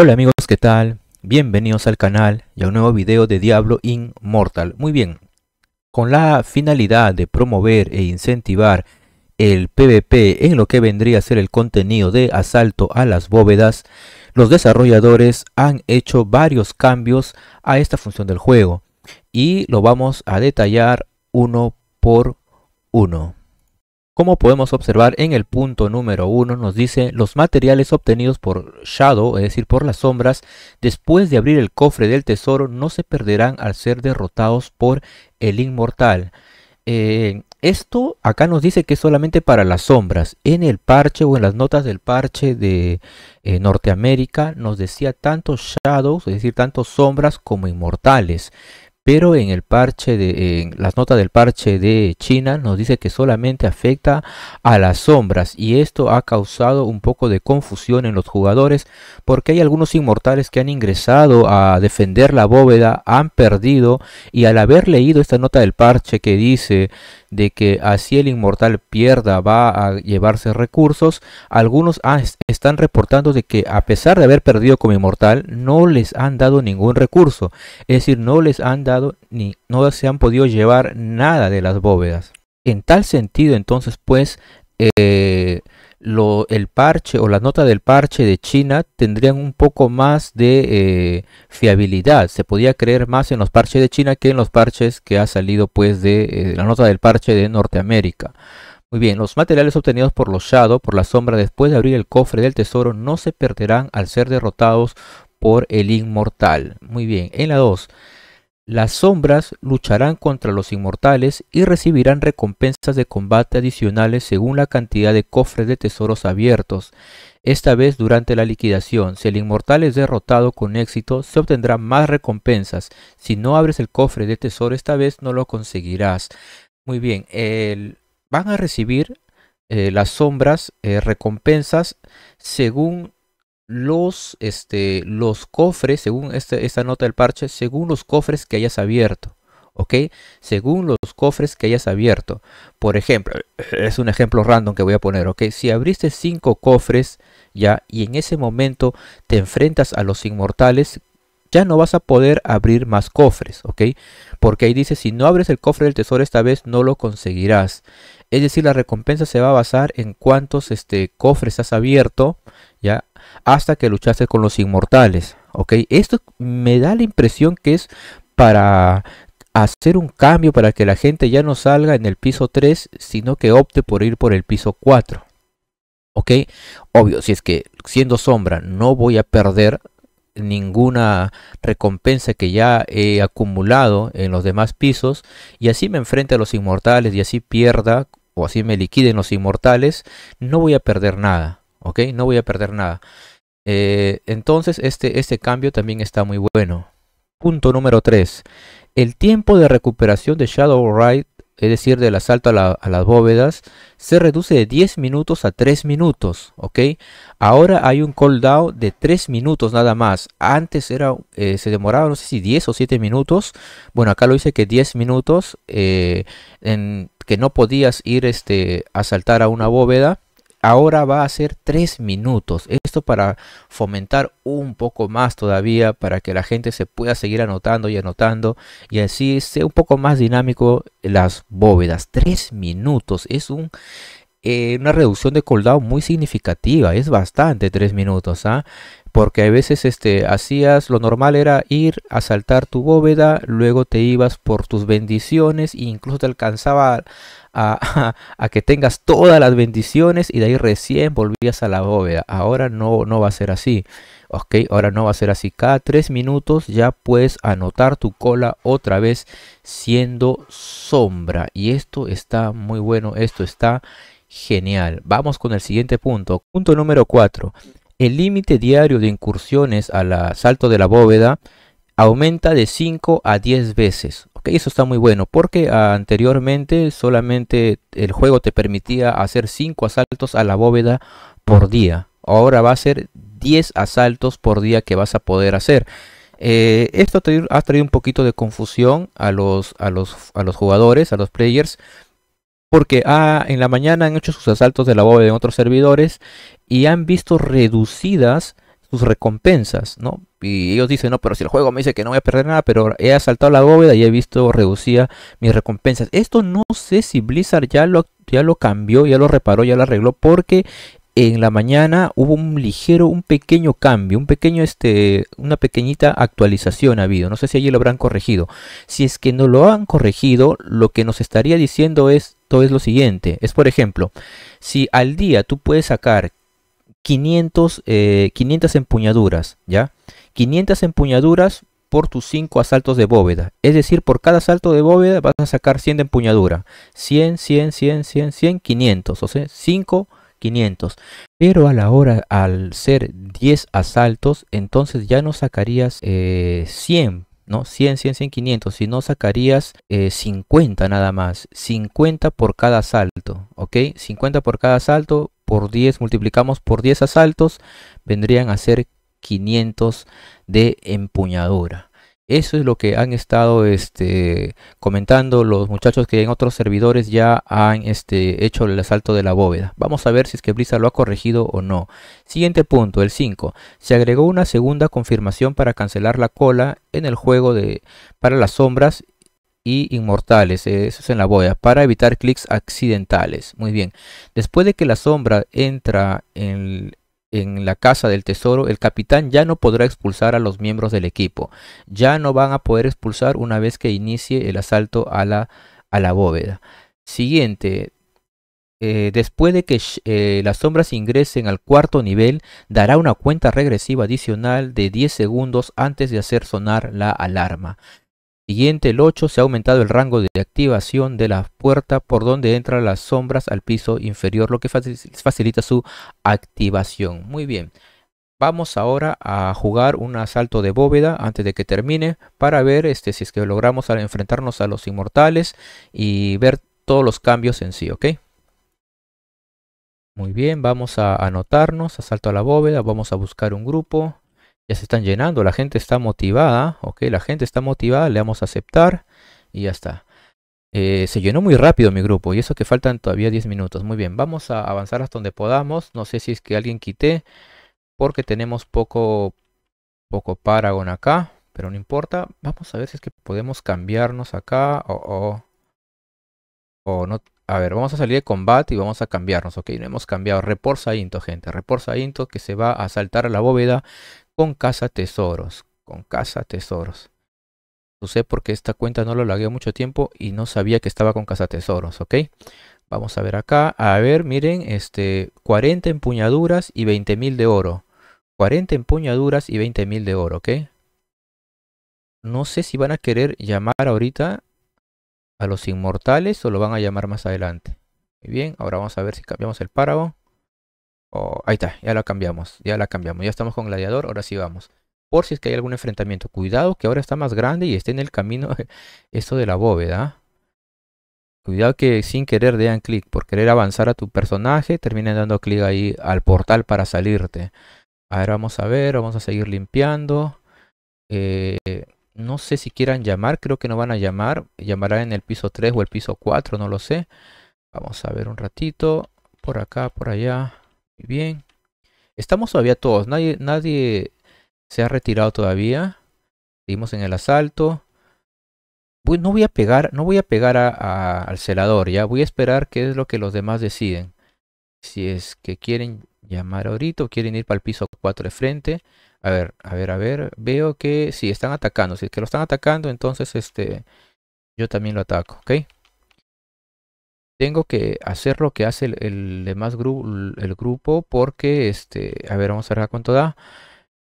Hola amigos, ¿qué tal? Bienvenidos al canal y a un nuevo video de Diablo Immortal. Muy bien, con la finalidad de promover e incentivar el PvP en lo que vendría a ser el contenido de asalto a las bóvedas, los desarrolladores han hecho varios cambios a esta función del juego y lo vamos a detallar uno por uno. Como podemos observar en el punto número 1 nos dice los materiales obtenidos por Shadow, es decir, por las sombras, después de abrir el cofre del tesoro no se perderán al ser derrotados por el inmortal. Eh, esto acá nos dice que es solamente para las sombras. En el parche o en las notas del parche de eh, Norteamérica nos decía tanto Shadow, es decir, tanto sombras como inmortales pero en el parche de las notas del parche de China nos dice que solamente afecta a las sombras y esto ha causado un poco de confusión en los jugadores porque hay algunos inmortales que han ingresado a defender la bóveda, han perdido y al haber leído esta nota del parche que dice de que así el inmortal pierda va a llevarse recursos, algunos están reportando de que a pesar de haber perdido como inmortal, no les han dado ningún recurso. Es decir, no les han dado ni no se han podido llevar nada de las bóvedas. En tal sentido, entonces, pues, eh, el parche o la nota del parche de China tendrían un poco más de eh, fiabilidad. Se podía creer más en los parches de China que en los parches que ha salido pues de eh, la nota del parche de Norteamérica. Muy bien, los materiales obtenidos por los Shadow, por la sombra, después de abrir el cofre del tesoro, no se perderán al ser derrotados por el inmortal. Muy bien, en la 2. Las sombras lucharán contra los inmortales y recibirán recompensas de combate adicionales según la cantidad de cofres de tesoros abiertos. Esta vez durante la liquidación, si el inmortal es derrotado con éxito, se obtendrán más recompensas. Si no abres el cofre de tesoro, esta vez no lo conseguirás. Muy bien, van a recibir eh, las sombras eh, recompensas según los, este, los cofres, según este, esta nota del parche, según los cofres que hayas abierto. ¿Ok? Según los cofres que hayas abierto. Por ejemplo, es un ejemplo random que voy a poner, ¿ok? Si abriste 5 cofres ya y en ese momento te enfrentas a los inmortales, ya no vas a poder abrir más cofres, ¿ok? Porque ahí dice, si no abres el cofre del tesoro esta vez, no lo conseguirás. Es decir, la recompensa se va a basar en cuántos este, cofres has abierto, ¿ya? hasta que luchaste con los inmortales. ¿ok? Esto me da la impresión que es para hacer un cambio para que la gente ya no salga en el piso 3, sino que opte por ir por el piso 4. ¿Ok? Obvio, si es que siendo sombra no voy a perder ninguna recompensa que ya he acumulado en los demás pisos y así me enfrente a los inmortales y así pierda o así me liquiden los inmortales, no voy a perder nada. No voy a perder nada. Eh, entonces este, este cambio también está muy bueno. Punto número 3. El tiempo de recuperación de Shadow Ride, es decir, del asalto a, las bóvedas, se reduce de 10 minutos a 3 minutos, ¿ok? Ahora hay un cooldown de 3 minutos nada más. Antes era, eh, se demoraba, no sé si 10 o 7 minutos. Bueno, acá lo dice que 10 minutos, eh, en que no podías ir este, a saltar a una bóveda ahora va a ser 3 minutos. Esto para fomentar un poco más todavía, para que la gente se pueda seguir anotando y anotando y así sea un poco más dinámico las bóvedas. 3 minutos es eh, una reducción de coldado muy significativa, es bastante 3 minutos. ¿ah? porque a veces este, hacías lo normal era ir a saltar tu bóveda, luego te ibas por tus bendiciones e incluso te alcanzaba a, que tengas todas las bendiciones y de ahí recién volvías a la bóveda. Ahora no, no va a ser así. Ok, ahora no va a ser así. Cada tres minutos ya puedes anotar tu cola otra vez siendo sombra. Y esto está muy bueno, esto está genial. Vamos con el siguiente punto. Punto número 4. El límite diario de incursiones al asalto de la bóveda aumenta de 5 a 10 veces eso está muy bueno porque anteriormente solamente el juego te permitía hacer 5 asaltos a la bóveda por día. Ahora va a ser 10 asaltos por día que vas a poder hacer. Eh, esto ha traído un poquito de confusión a los, los, a los jugadores, a los players, porque ah, en la mañana han hecho sus asaltos de la bóveda en otros servidores y han visto reducidas sus recompensas, ¿no? Y ellos dicen, no, pero si el juego me dice que no voy a perder nada, pero he asaltado la bóveda y he visto reducía mis recompensas. Esto no sé si Blizzard ya lo, ya lo cambió, ya lo reparó, ya lo arregló, porque en la mañana hubo un ligero, un pequeño cambio, un pequeño, este, una pequeñita actualización ha habido. No sé si allí lo habrán corregido. Si es que no lo han corregido, lo que nos estaría diciendo esto es lo siguiente. Es por ejemplo, si al día tú puedes sacar 500, 500 eh, empuñaduras, ¿ya? 500 empuñaduras por tus 5 asaltos de bóveda. Es decir, por cada asalto de bóveda vas a sacar 100 de empuñadura. 100, 100, 100, 100, 100, 500. O sea, 5, 500. Pero a la hora, al ser 10 asaltos, entonces ya no sacarías 100. Eh, ¿no? 100, 100, 100, 500, sino sacarías 50 eh, nada más, 50 por cada asalto, ¿ok? 50 por cada asalto, por 10, multiplicamos por 10 asaltos, vendrían a ser 500 de empuñadura. Eso es lo que han estado este, comentando los muchachos que en otros servidores ya han este, hecho el asalto de la bóveda. Vamos a ver si es que Brisa lo ha corregido o no. Siguiente punto, el 5. Se agregó una segunda confirmación para cancelar la cola en el juego de, para las sombras y inmortales, eh, eso es en la bóveda, para evitar clics accidentales. Muy bien, después de que la sombra entra en, la casa del tesoro, el capitán ya no podrá expulsar a los miembros del equipo. Ya no van a poder expulsar una vez que inicie el asalto a la, a la bóveda. Siguiente. Eh, después de que eh, las sombras ingresen al cuarto nivel, dará una cuenta regresiva adicional de 10 segundos antes de hacer sonar la alarma siguiente, el 8, se ha aumentado el rango de activación de la puerta por donde entran las sombras al piso inferior, lo que facilita su activación. Muy bien. Vamos ahora a jugar un asalto de bóveda antes de que termine para ver este, si es que logramos enfrentarnos a los inmortales y ver todos los cambios en sí, ¿ok? Muy bien, vamos a anotarnos, asalto a la bóveda, vamos a buscar un grupo ya se están llenando, la gente está motivada, ok, la gente está motivada, le damos a aceptar y ya está. Eh, se llenó muy rápido mi grupo y eso que faltan todavía 10 minutos. Muy bien, vamos a avanzar hasta donde podamos. No sé si es que alguien quité porque tenemos poco, poco Paragon acá, pero no importa. Vamos a ver si es que podemos cambiarnos acá o... o no, a ver, vamos a salir de combate y vamos a cambiarnos, ok, no hemos cambiado, Reporza into, gente, Reporza into que se va a saltar a la bóveda con Casa Tesoros. Con Casa Tesoros. no sé por qué esta cuenta no lo lagué mucho tiempo y no sabía que estaba con Casa Tesoros, ¿ok? Vamos a ver acá. A ver, miren, este 40 empuñaduras y 20.000 de oro. 40 empuñaduras y 20.000 de oro, ¿ok? No sé si van a querer llamar ahorita a los inmortales o lo van a llamar más adelante. Muy bien, ahora vamos a ver si cambiamos el páramo. Oh, ahí está, ya la cambiamos, ya la cambiamos. Ya estamos con Gladiador, ahora sí vamos. Por si es que hay algún enfrentamiento. Cuidado que ahora está más grande y esté en el camino esto de la bóveda. Cuidado que sin querer dean clic. Por querer avanzar a tu personaje, terminen dando clic ahí al portal para salirte. A ver, vamos a ver, vamos a seguir limpiando. Eh, no sé si quieran llamar, creo que no van a llamar. Llamarán en el piso 3 o el piso 4, no lo sé. Vamos a ver un ratito. Por acá, por allá bien. Estamos todavía todos. Nadie, nadie se ha retirado todavía. Seguimos en el asalto. no voy a pegar, no voy a pegar al celador, ya. Voy a esperar qué es lo que los demás deciden. Si es que quieren llamar ahorita o quieren ir para el piso 4 de frente. A ver, a ver, a ver. Veo que si sí, están atacando. Si es que lo están atacando, entonces este yo también lo ataco, ¿ok? tengo que hacer lo que hace el, demás el grupo porque, este, a ver, vamos a ver cuánto da.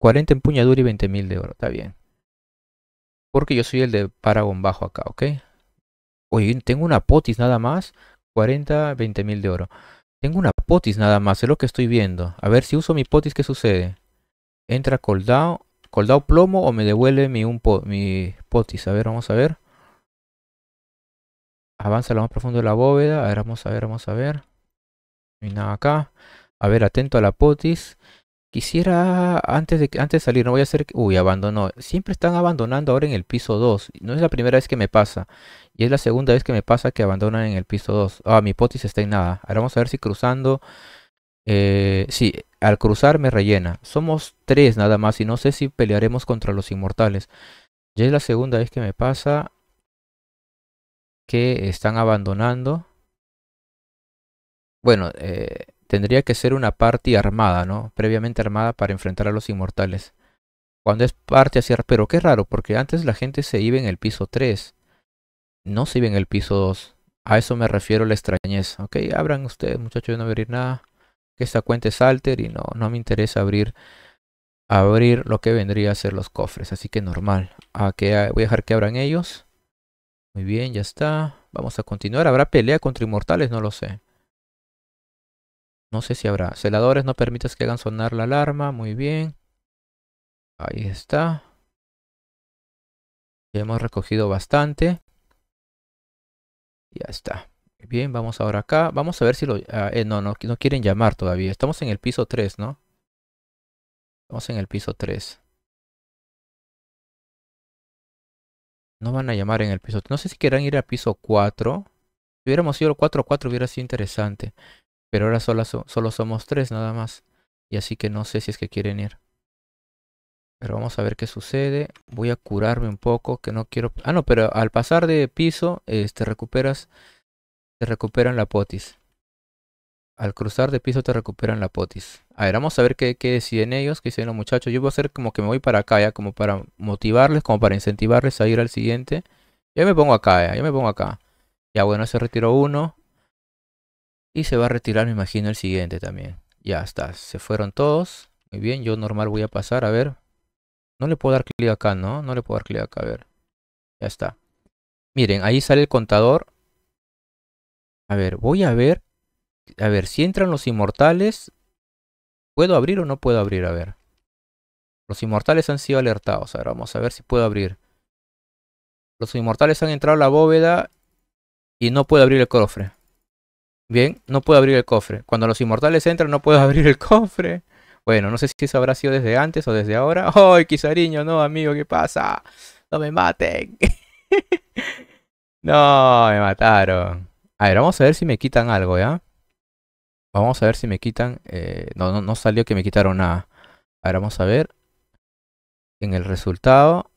40 empuñadura y 20.000 de oro, está bien. Porque yo soy el de Paragon bajo acá, ¿ok? Oye, tengo una potis nada más. 40, 20.000 de oro. Tengo una potis nada más, es lo que estoy viendo. A ver si uso mi potis, ¿qué sucede? Entra coldao, coldao plomo o me devuelve mi, mi potis. A ver, vamos a ver. Avanza lo más profundo de la bóveda. A ver, vamos a ver, vamos a ver. No hay nada acá. A ver, atento a la potis. Quisiera, antes de, antes de salir, no voy a hacer... Uy, abandonó. Siempre están abandonando ahora en el piso 2. No es la primera vez que me pasa. Y es la segunda vez que me pasa que abandonan en el piso 2. Ah, mi potis está en nada. Ahora vamos a ver si cruzando... Eh, sí, al cruzar me rellena. Somos tres nada más y no sé si pelearemos contra los inmortales. Ya es la segunda vez que me pasa que están abandonando. Bueno, eh, tendría que ser una party armada, ¿no? Previamente armada para enfrentar a los inmortales. Cuando es parte hacia... Pero qué raro, porque antes la gente se iba en el piso 3. No se iba en el piso 2. A eso me refiero la extrañeza Ok, abran ustedes, muchachos, yo no voy abrir nada. Que esta cuenta es alter y no, no me interesa abrir abrir lo que vendría a ser los cofres. Así que normal. A voy a dejar que abran ellos. Muy bien, ya está. Vamos a continuar. ¿Habrá pelea contra inmortales? No lo sé. No sé si habrá. Celadores, no permitas que hagan sonar la alarma. Muy bien. Ahí está. Ya hemos recogido bastante. Ya está. Bien, vamos ahora acá. Vamos a ver si lo... Ah, eh, no, no, no quieren llamar todavía. Estamos en el piso 3, ¿no? Estamos en el piso 3. No van a llamar en el piso. No sé si querrán ir al piso 4. Si hubiéramos ido 4 4 4 hubiera sido interesante. Pero ahora solo, somos 3 nada más. Y así que no sé si es que quieren ir. Pero vamos a ver qué sucede. Voy a curarme un poco, que no quiero... Ah, no, pero al pasar de piso, este, recuperas... Te recuperan la potis. Al cruzar de piso te recuperan la potis. A ver, vamos a ver qué, deciden ellos, qué deciden los muchachos. Yo voy a hacer como que me voy para acá, ya, como para motivarles, como para incentivarles a ir al siguiente. Yo me pongo acá, ya, yo me pongo acá. Ya, bueno, se retiró uno. Y se va a retirar, me imagino, el siguiente también. Ya está, se fueron todos. Muy bien, yo normal voy a pasar, a ver. No le puedo dar clic acá, ¿no? No le puedo dar clic acá, a ver. Ya está. Miren, ahí sale el contador. A ver, voy a ver. A ver, si entran los inmortales, ¿Puedo abrir o no puedo abrir? A ver. Los inmortales han sido alertados. A ver, vamos a ver si puedo abrir. Los inmortales han entrado a la bóveda y no puedo abrir el cofre. Bien, no puedo abrir el cofre. Cuando los inmortales entran no puedo abrir el cofre. Bueno, no sé si eso habrá sido desde antes o desde ahora. ¡Ay, Quisariño! No, amigo, ¿qué pasa? ¡No me maten! no, me mataron. A ver, vamos a ver si me quitan algo, ¿ya? Vamos a ver si me quitan. Eh, no, no, salió que me quitaron nada. Ahora vamos a ver. En el resultado.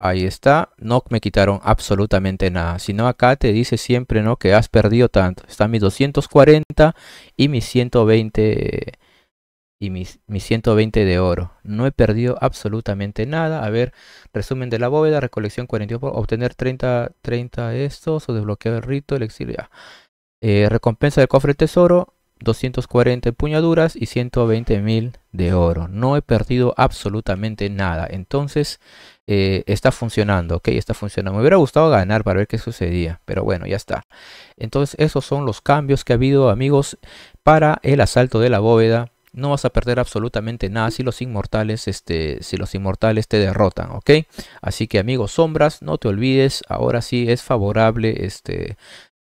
Ahí está. No me quitaron absolutamente nada. Si no, acá te dice siempre no que has perdido tanto. Están mis 240 y mis 120. y mis, 120 de oro. No he perdido absolutamente nada. A ver, resumen de la bóveda, recolección 42 obtener 30, 30 estos o desbloquear el rito, el exilio. Eh, recompensa del cofre tesoro, 240 puñaduras y 120.000 de oro. No he perdido absolutamente nada. Entonces eh, está funcionando, ok, está funcionando. Me hubiera gustado ganar para ver qué sucedía, pero bueno, ya está. Entonces esos son los cambios que ha habido, amigos, para el asalto de la bóveda. No vas a perder absolutamente nada si los inmortales, este, si los inmortales te derrotan, ¿ok? Así que amigos sombras, no te olvides, ahora sí es favorable este,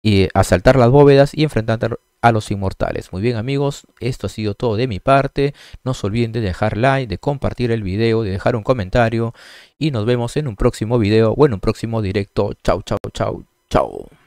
y asaltar las bóvedas y enfrentar a los inmortales. Muy bien amigos, esto ha sido todo de mi parte. No se olviden de dejar like, de compartir el video, de dejar un comentario y nos vemos en un próximo video o en un próximo directo. Chau, chau, chau, chau.